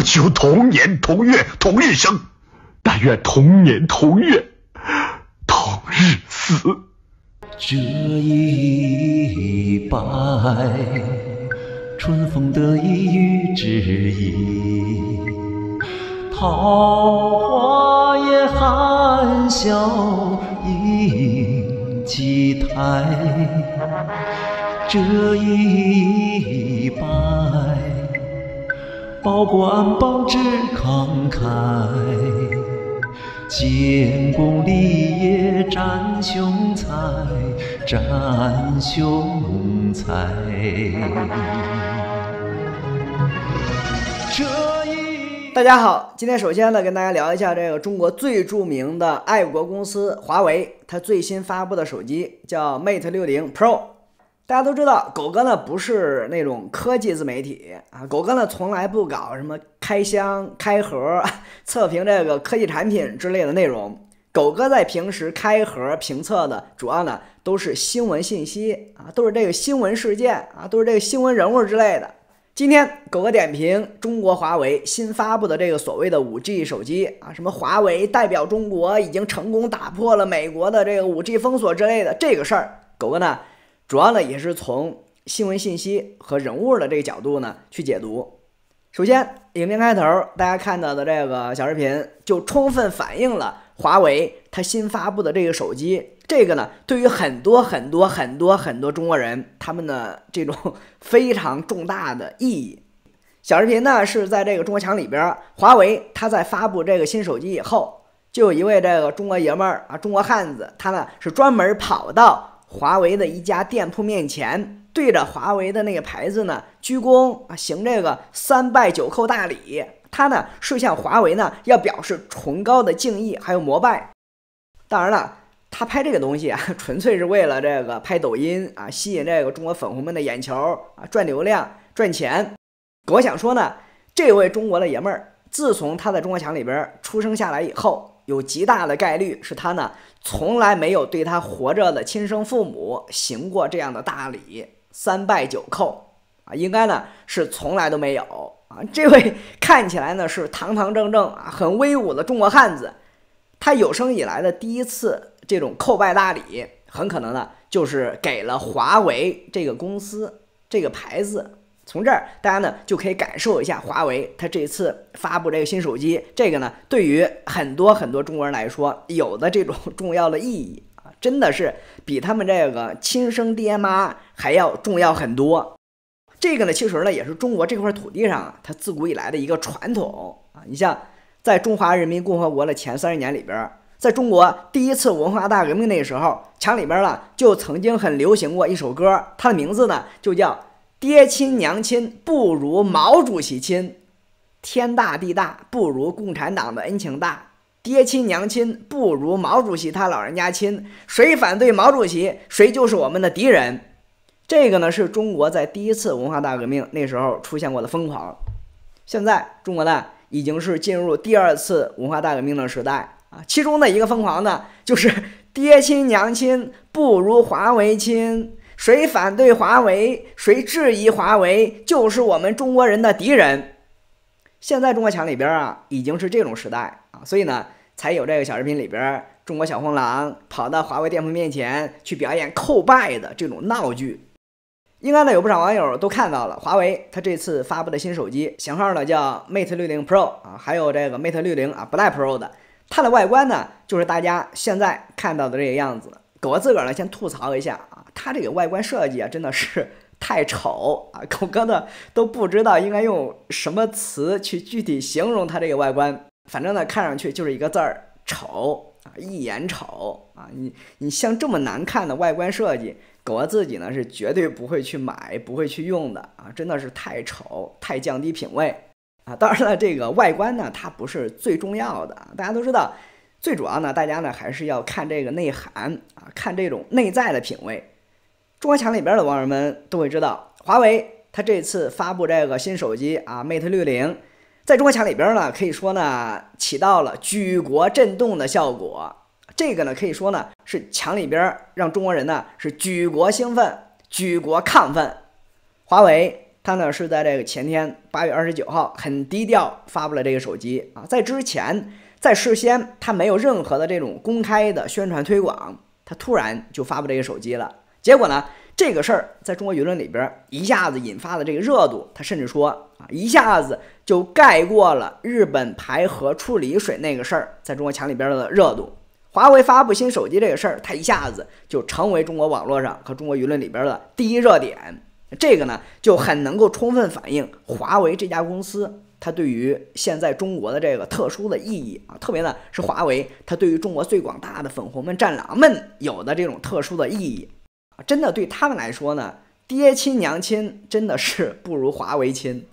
不求同年同月同日生，但愿同年同月同日死。这一拜，春风得意遇知音，桃花也含笑迎祭台。这一拜。报国安邦慷慨，建功立业展展雄雄才，才。大家好，今天首先呢，跟大家聊一下这个中国最著名的爱国公司华为，它最新发布的手机叫 Mate 六零 Pro。大家都知道，狗哥呢不是那种科技自媒体啊，狗哥呢从来不搞什么开箱、开盒、测评这个科技产品之类的内容。狗哥在平时开盒评测的主要呢都是新闻信息啊，都是这个新闻事件啊，都是这个新闻人物之类的。今天狗哥点评中国华为新发布的这个所谓的五 G 手机啊，什么华为代表中国已经成功打破了美国的这个五 G 封锁之类的这个事儿，狗哥呢。主要呢，也是从新闻信息和人物的这个角度呢去解读。首先，影片开头大家看到的这个小视频，就充分反映了华为它新发布的这个手机，这个呢对于很多很多很多很多中国人，他们的这种非常重大的意义。小视频呢是在这个中国墙里边，华为它在发布这个新手机以后，就有一位这个中国爷们儿啊，中国汉子，他呢是专门跑到。华为的一家店铺面前，对着华为的那个牌子呢鞠躬啊，行这个三拜九叩大礼。他呢，是向华为呢要表示崇高的敬意，还有膜拜。当然了，他拍这个东西啊，纯粹是为了这个拍抖音啊，吸引这个中国粉红们的眼球啊，赚流量赚钱。我想说呢，这位中国的爷们儿，自从他在中国墙里边儿出生下来以后。有极大的概率是他呢，从来没有对他活着的亲生父母行过这样的大礼，三拜九叩啊，应该呢是从来都没有啊。这位看起来呢是堂堂正正啊，很威武的中国汉子，他有生以来的第一次这种叩拜大礼，很可能呢就是给了华为这个公司这个牌子。从这儿，大家呢就可以感受一下华为它这次发布这个新手机，这个呢对于很多很多中国人来说，有的这种重要的意义啊，真的是比他们这个亲生爹妈还要重要很多。这个呢，其实呢也是中国这块土地上啊，它自古以来的一个传统啊。你像在中华人民共和国的前三十年里边，在中国第一次文化大革命那个时候，墙里边呢就曾经很流行过一首歌，它的名字呢就叫。爹亲娘亲不如毛主席亲，天大地大不如共产党的恩情大。爹亲娘亲不如毛主席他老人家亲，谁反对毛主席，谁就是我们的敌人。这个呢是中国在第一次文化大革命那时候出现过的疯狂。现在中国呢已经是进入第二次文化大革命的时代啊，其中的一个疯狂呢就是 爹亲娘亲不如华为亲。谁反对华为，谁质疑华为，就是我们中国人的敌人。现在中国墙里边啊，已经是这种时代啊，所以呢，才有这个小视频里边中国小红狼跑到华为店铺面前去表演叩拜的这种闹剧。应该呢，有不少网友都看到了，华为它这次发布的新手机型号呢叫 Mate 六零 Pro 啊，还有这个 Mate 六零啊不带 Pro 的，它的外观呢就是大家现在看到的这个样子。狗哥自个儿呢，先吐槽一下啊，它这个外观设计啊，真的是太丑啊！狗哥呢都不知道应该用什么词去具体形容它这个外观，反正呢看上去就是一个字儿丑啊，一眼丑啊！你你像这么难看的外观设计，狗哥自己呢是绝对不会去买、不会去用的啊！真的是太丑，太降低品位啊！当然了，这个外观呢，它不是最重要的，大家都知道。最主要呢，大家呢还是要看这个内涵啊，看这种内在的品味。中国强里边的网友们都会知道，华为它这次发布这个新手机啊，Mate 六零，在中国强里边呢，可以说呢起到了举国震动的效果。这个呢，可以说呢是墙里边让中国人呢是举国兴奋，举国亢奋。华为它呢是在这个前天八月二十九号很低调发布了这个手机啊，在之前。在事先，他没有任何的这种公开的宣传推广，他突然就发布这个手机了。结果呢，这个事儿在中国舆论里边一下子引发了这个热度，他甚至说啊，一下子就盖过了日本排核处理水那个事儿在中国墙里边的热度。华为发布新手机这个事儿，它一下子就成为中国网络上和中国舆论里边的第一热点。这个呢，就很能够充分反映华为这家公司。它对于现在中国的这个特殊的意义啊，特别呢是华为，它对于中国最广大的粉红们、战狼们有的这种特殊的意义啊，真的对他们来说呢，爹亲娘亲真的是不如华为亲。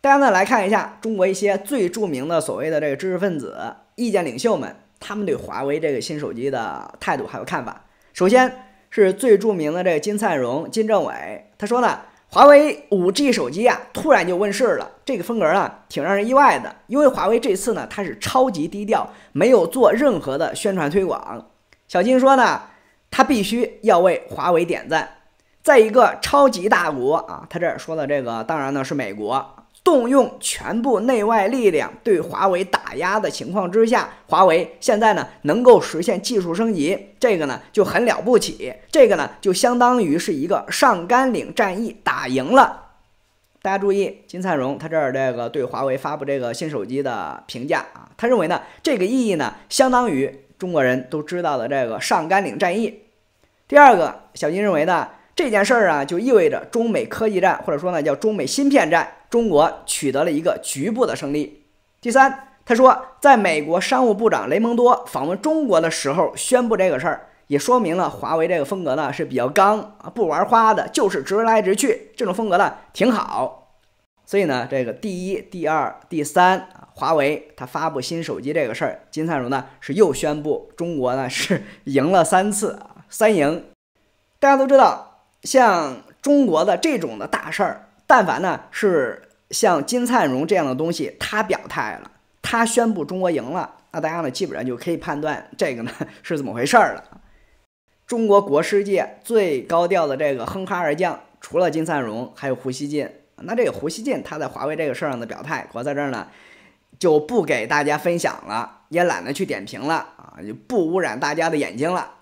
大家呢来看一下中国一些最著名的所谓的这个知识分子、意见领袖们，他们对华为这个新手机的态度还有看法。首先是最著名的这个金灿荣、金正委，他说呢。华为五 G 手机啊，突然就问世了，这个风格啊，挺让人意外的。因为华为这次呢，它是超级低调，没有做任何的宣传推广。小金说呢，他必须要为华为点赞。在一个超级大国啊，他这儿说的这个，当然呢是美国。动用全部内外力量对华为打压的情况之下，华为现在呢能够实现技术升级，这个呢就很了不起。这个呢就相当于是一个上甘岭战役打赢了。大家注意，金灿荣他这儿这个对华为发布这个新手机的评价啊，他认为呢这个意义呢相当于中国人都知道的这个上甘岭战役。第二个，小金认为呢。这件事儿啊，就意味着中美科技战，或者说呢叫中美芯片战，中国取得了一个局部的胜利。第三，他说，在美国商务部长雷蒙多访问中国的时候宣布这个事儿，也说明了华为这个风格呢是比较刚啊，不玩花的，就是直来直去，这种风格呢挺好。所以呢，这个第一、第二、第三啊，华为它发布新手机这个事儿，金灿荣呢是又宣布中国呢是赢了三次啊，三赢。大家都知道。像中国的这种的大事儿，但凡呢是像金灿荣这样的东西，他表态了，他宣布中国赢了，那大家呢基本上就可以判断这个呢 是怎么回事儿了。中国国师界最高调的这个哼哈二将，除了金灿荣，还有胡锡进。那这个胡锡进他在华为这个事儿上的表态，我在这儿呢就不给大家分享了，也懒得去点评了啊，就不污染大家的眼睛了。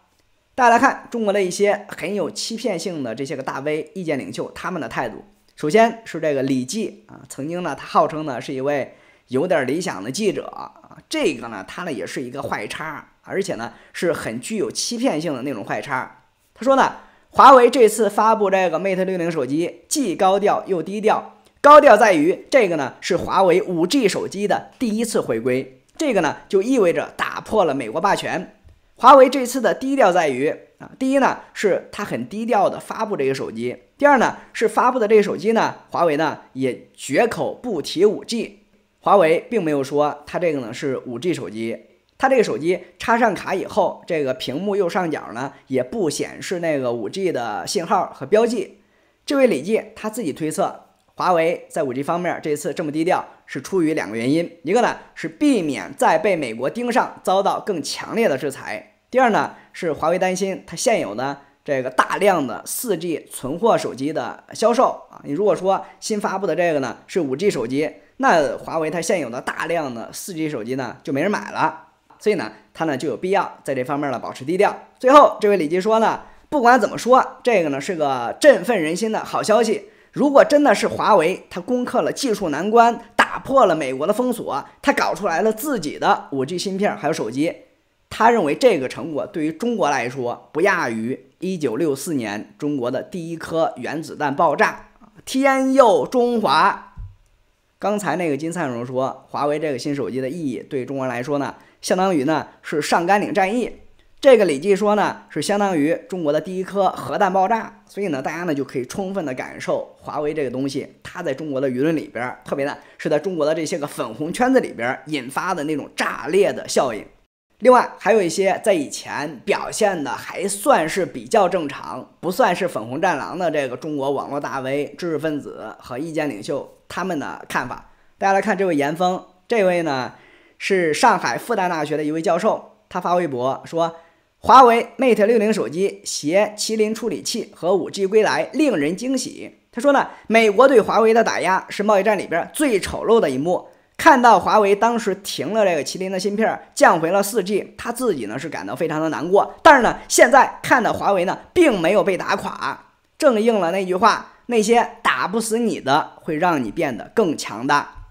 大家来看中国的一些很有欺骗性的这些个大 V、意见领袖他们的态度。首先是这个李记啊，曾经呢，他号称呢是一位有点理想的记者啊，这个呢，他呢也是一个坏叉，而且呢是很具有欺骗性的那种坏叉。他说呢，华为这次发布这个 Mate 60手机，既高调又低调。高调在于这个呢是华为 5G 手机的第一次回归，这个呢就意味着打破了美国霸权。华为这次的低调在于啊，第一呢是它很低调的发布这个手机，第二呢是发布的这个手机呢，华为呢也绝口不提五 G，华为并没有说它这个呢是五 G 手机，它这个手机插上卡以后，这个屏幕右上角呢也不显示那个五 G 的信号和标记，这位李记他自己推测。华为在五 G 方面这一次这么低调，是出于两个原因：一个呢是避免再被美国盯上，遭到更强烈的制裁；第二呢是华为担心它现有的这个大量的四 G 存货手机的销售啊。你如果说新发布的这个呢是五 G 手机，那华为它现有的大量的四 G 手机呢就没人买了，所以呢它呢就有必要在这方面呢保持低调。最后，这位李记说呢，不管怎么说，这个呢是个振奋人心的好消息。如果真的是华为，它攻克了技术难关，打破了美国的封锁，它搞出来了自己的五 G 芯片还有手机，他认为这个成果对于中国来说不亚于一九六四年中国的第一颗原子弹爆炸，天佑中华！刚才那个金灿荣说，华为这个新手机的意义对中国来说呢，相当于呢是上甘岭战役。这个累计说呢，是相当于中国的第一颗核弹爆炸，所以呢，大家呢就可以充分的感受华为这个东西，它在中国的舆论里边，特别呢是在中国的这些个粉红圈子里边引发的那种炸裂的效应。另外，还有一些在以前表现的还算是比较正常，不算是粉红战狼的这个中国网络大 V、知识分子和意见领袖他们的看法。大家来看这位严峰，这位呢是上海复旦大学的一位教授，他发微博说。华为 Mate 六零手机携麒麟处理器和五 G 归来，令人惊喜。他说呢，美国对华为的打压是贸易战里边最丑陋的一幕。看到华为当时停了这个麒麟的芯片，降回了四 G，他自己呢是感到非常的难过。但是呢，现在看到华为呢，并没有被打垮，正应了那句话：那些打不死你的，会让你变得更强大。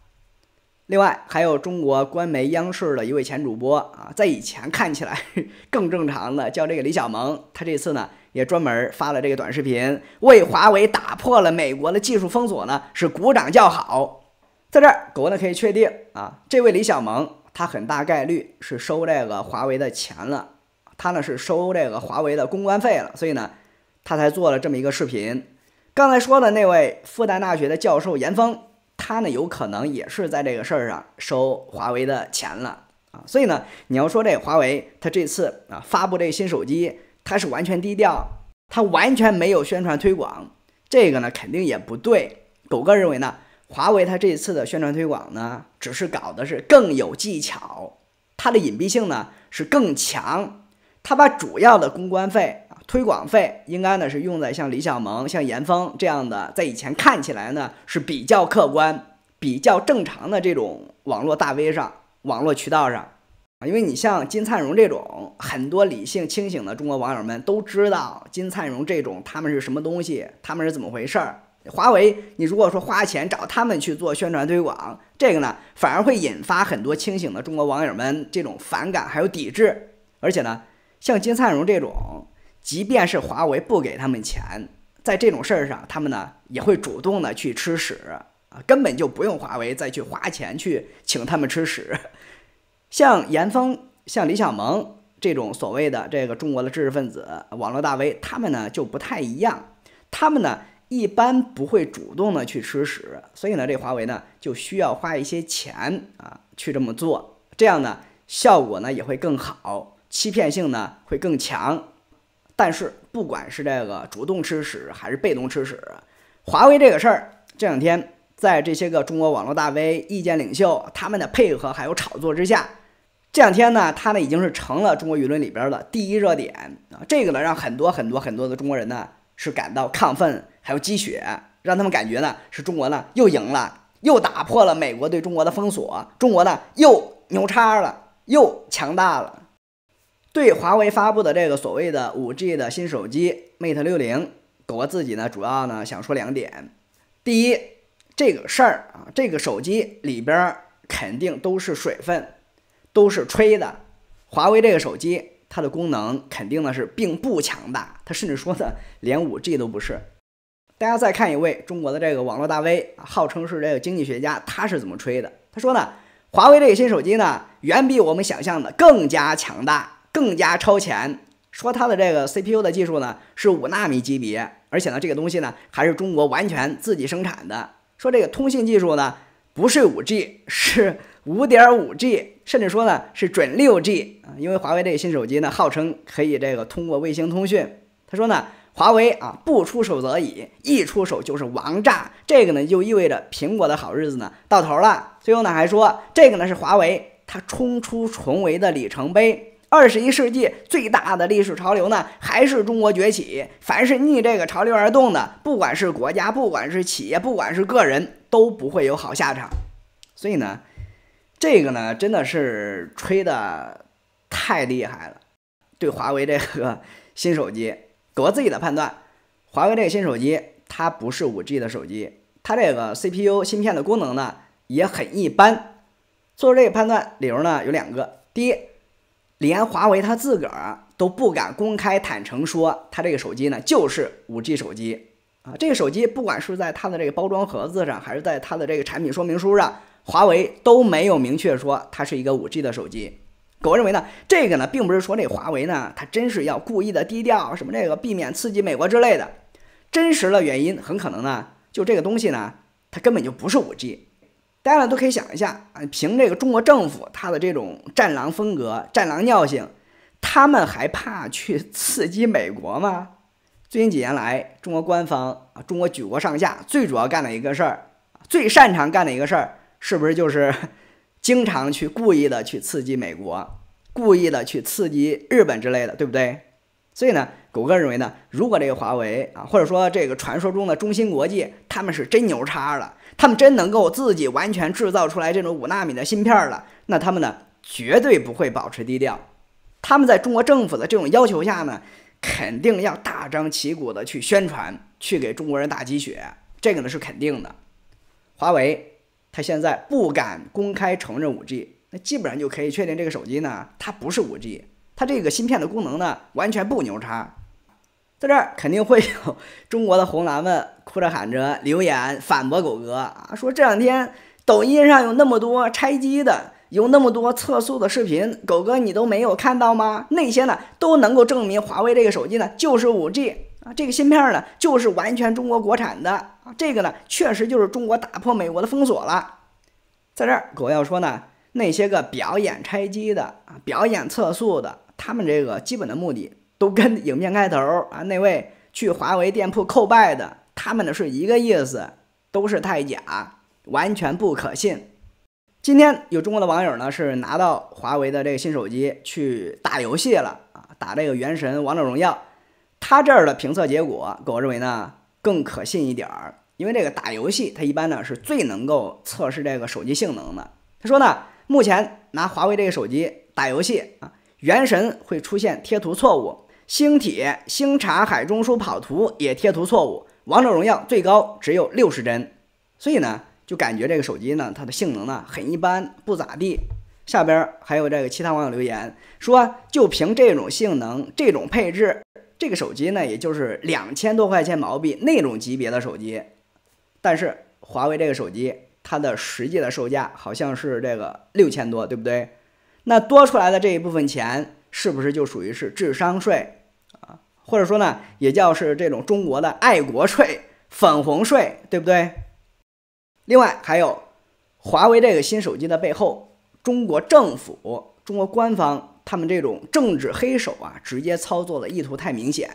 另外，还有中国官媒央视的一位前主播啊，在以前看起来更正常的叫这个李小萌，他这次呢也专门发了这个短视频，为华为打破了美国的技术封锁呢，是鼓掌叫好。在这儿，狗呢可以确定啊，这位李小萌他很大概率是收这个华为的钱了，他呢是收这个华为的公关费了，所以呢，他才做了这么一个视频。刚才说的那位复旦大学的教授严峰，他呢，有可能也是在这个事儿上收华为的钱了啊！所以呢，你要说这华为，他这次啊发布这新手机，他是完全低调，他完全没有宣传推广，这个呢肯定也不对。狗哥认为呢，华为他这次的宣传推广呢，只是搞的是更有技巧，它的隐蔽性呢是更强，他把主要的公关费。推广费应该呢是用在像李小萌、像严峰这样的，在以前看起来呢是比较客观、比较正常的这种网络大 V 上、网络渠道上啊。因为你像金灿荣这种，很多理性清醒的中国网友们都知道金灿荣这种他们是什么东西，他们是怎么回事儿。华为，你如果说花钱找他们去做宣传推广，这个呢反而会引发很多清醒的中国网友们这种反感还有抵制。而且呢，像金灿荣这种。即便是华为不给他们钱，在这种事儿上，他们呢也会主动的去吃屎啊，根本就不用华为再去花钱去请他们吃屎。像严峰、像李小萌这种所谓的这个中国的知识分子、网络大 V，他们呢就不太一样，他们呢一般不会主动的去吃屎，所以呢，这华为呢就需要花一些钱啊去这么做，这样呢效果呢也会更好，欺骗性呢会更强。但是，不管是这个主动吃屎还是被动吃屎，华为这个事儿，这两天在这些个中国网络大 V、意见领袖他们的配合还有炒作之下，这两天呢，它呢已经是成了中国舆论里边的第一热点啊！这个呢，让很多很多很多的中国人呢是感到亢奋，还有鸡血，让他们感觉呢是中国呢又赢了，又打破了美国对中国的封锁，中国呢又牛叉了，又强大了。对华为发布的这个所谓的五 G 的新手机 Mate 六零，狗哥自己呢，主要呢想说两点。第一，这个事儿啊，这个手机里边肯定都是水分，都是吹的。华为这个手机，它的功能肯定呢是并不强大，它甚至说呢连五 G 都不是。大家再看一位中国的这个网络大 V，号称是这个经济学家，他是怎么吹的？他说呢，华为这个新手机呢，远比我们想象的更加强大。更加超前，说它的这个 CPU 的技术呢是五纳米级别，而且呢这个东西呢还是中国完全自己生产的。说这个通信技术呢不是五 G，是五点五 G，甚至说呢是准六 G，因为华为这个新手机呢号称可以这个通过卫星通讯。他说呢，华为啊不出手则已，一出手就是王炸。这个呢就意味着苹果的好日子呢到头了。最后呢还说这个呢是华为它冲出重围的里程碑。二十一世纪最大的历史潮流呢，还是中国崛起。凡是逆这个潮流而动的，不管是国家，不管是企业，不管是个人，都不会有好下场。所以呢，这个呢真的是吹的太厉害了。对华为这个新手机，我自己的判断，华为这个新手机它不是五 G 的手机，它这个 CPU 芯片的功能呢也很一般。做出这个判断理由呢有两个，第一。连华为他自个儿都不敢公开坦诚说，他这个手机呢就是五 G 手机啊。这个手机不管是在它的这个包装盒子上，还是在它的这个产品说明书上，华为都没有明确说它是一个五 G 的手机。我认为呢，这个呢并不是说这华为呢，它真是要故意的低调什么这个，避免刺激美国之类的。真实的原因很可能呢，就这个东西呢，它根本就不是五 G。大家呢都可以想一下啊，凭这个中国政府他的这种战狼风格、战狼尿性，他们还怕去刺激美国吗？最近几年来，中国官方啊，中国举国上下最主要干的一个事儿，最擅长干的一个事儿，是不是就是经常去故意的去刺激美国，故意的去刺激日本之类的，对不对？所以呢，狗哥认为呢，如果这个华为啊，或者说这个传说中的中芯国际，他们是真牛叉了。他们真能够自己完全制造出来这种五纳米的芯片了，那他们呢绝对不会保持低调，他们在中国政府的这种要求下呢，肯定要大张旗鼓的去宣传，去给中国人打鸡血，这个呢是肯定的。华为，它现在不敢公开承认五 G，那基本上就可以确定这个手机呢，它不是五 G，它这个芯片的功能呢，完全不牛叉。在这儿肯定会有 中国的红蓝们哭着喊着留言反驳狗哥啊，说这两天抖音上有那么多拆机的，有那么多测速的视频，狗哥你都没有看到吗？那些呢都能够证明华为这个手机呢就是五 G 啊，这个芯片呢就是完全中国国产的，这个呢确实就是中国打破美国的封锁了。在这儿狗要说呢，那些个表演拆机的啊，表演测速的，他们这个基本的目的。都跟影片开头啊那位去华为店铺叩拜的，他们呢是一个意思，都是太假，完全不可信。今天有中国的网友呢是拿到华为的这个新手机去打游戏了啊，打这个《原神》《王者荣耀》，他这儿的评测结果，我认为呢更可信一点儿，因为这个打游戏它一般呢是最能够测试这个手机性能的。他说呢，目前拿华为这个手机打游戏啊，《原神》会出现贴图错误。星铁、星查、海中书跑图也贴图错误。王者荣耀最高只有六十帧，所以呢，就感觉这个手机呢，它的性能呢很一般，不咋地。下边还有这个其他网友留言说，就凭这种性能、这种配置，这个手机呢，也就是两千多块钱毛币那种级别的手机。但是华为这个手机，它的实际的售价好像是这个六千多，对不对？那多出来的这一部分钱，是不是就属于是智商税？或者说呢，也叫是这种中国的爱国税、粉红税，对不对？另外还有华为这个新手机的背后，中国政府、中国官方他们这种政治黑手啊，直接操作的意图太明显。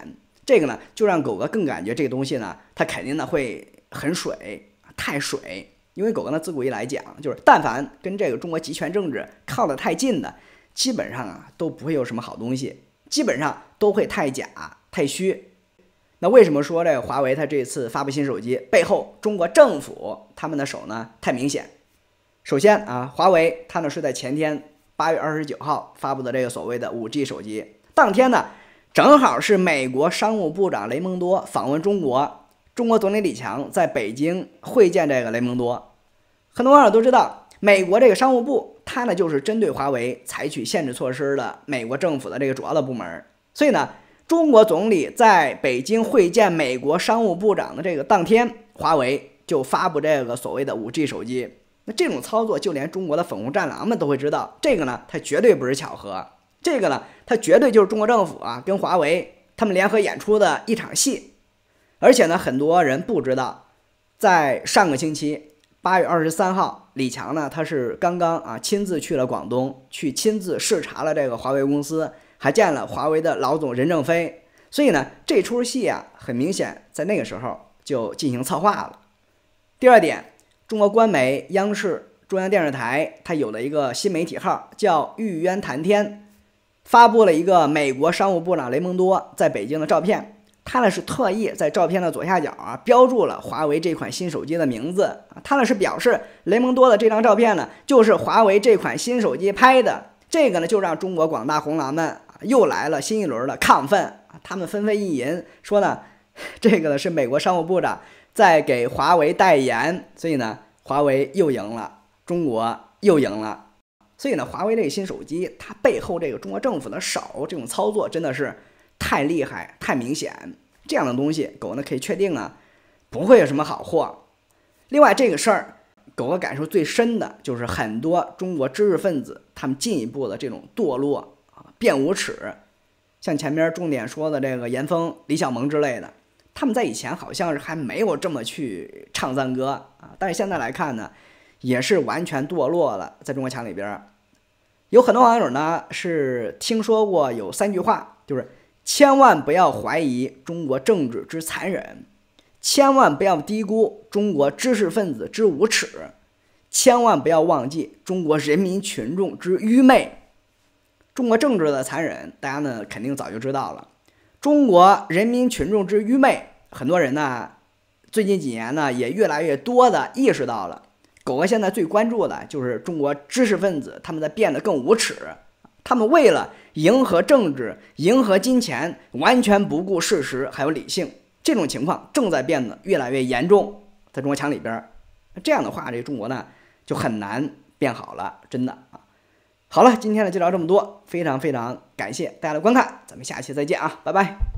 这个呢，就让狗哥更感觉这个东西呢，它肯定呢会很水，太水。因为狗哥呢自古以来讲，就是但凡跟这个中国集权政治靠得太近的，基本上啊都不会有什么好东西，基本上都会太假。太虚，那为什么说这个华为它这次发布新手机背后中国政府他们的手呢太明显？首先啊，华为它呢是在前天八月二十九号发布的这个所谓的五 G 手机，当天呢正好是美国商务部长雷蒙多访问中国，中国总理李强在北京会见这个雷蒙多。很多网友都知道，美国这个商务部它呢就是针对华为采取限制措施的美国政府的这个主要的部门，所以呢。中国总理在北京会见美国商务部长的这个当天，华为就发布这个所谓的五 G 手机。那这种操作，就连中国的粉红战狼们都会知道。这个呢，它绝对不是巧合。这个呢，它绝对就是中国政府啊跟华为他们联合演出的一场戏。而且呢，很多人不知道，在上个星期八月二十三号，李强呢他是刚刚啊亲自去了广东，去亲自视察了这个华为公司。还见了华为的老总任正非，所以呢，这出戏啊，很明显在那个时候就进行策划了。第二点，中国官媒央视、中央电视台，它有了一个新媒体号叫“玉渊谈天”，发布了一个美国商务部长雷蒙多在北京的照片。他呢是特意在照片的左下角啊标注了华为这款新手机的名字。他呢是表示雷蒙多的这张照片呢，就是华为这款新手机拍的。这个呢，就让中国广大红狼们。又来了新一轮的亢奋，他们纷纷意淫说呢，这个呢是美国商务部长在给华为代言，所以呢，华为又赢了，中国又赢了，所以呢，华为这个新手机它背后这个中国政府的手这种操作真的是太厉害、太明显，这样的东西狗呢可以确定啊，不会有什么好货。另外这个事儿，狗我感受最深的就是很多中国知识分子他们进一步的这种堕落。变无耻，像前面重点说的这个严峰、李小萌之类的，他们在以前好像是还没有这么去唱赞歌啊，但是现在来看呢，也是完全堕落了。在中国强里边，有很多网友呢是听说过有三句话，就是千万不要怀疑中国政治之残忍，千万不要低估中国知识分子之无耻，千万不要忘记中国人民群众之愚昧。中国政治的残忍，大家呢肯定早就知道了。中国人民群众之愚昧，很多人呢最近几年呢也越来越多的意识到了。狗哥现在最关注的就是中国知识分子他们在变得更无耻，他们为了迎合政治、迎合金钱，完全不顾事实还有理性。这种情况正在变得越来越严重。在中国墙里边，这样的话，这中国呢就很难变好了，真的啊。好了，今天呢就聊这么多，非常非常感谢大家的观看，咱们下期再见啊，拜拜。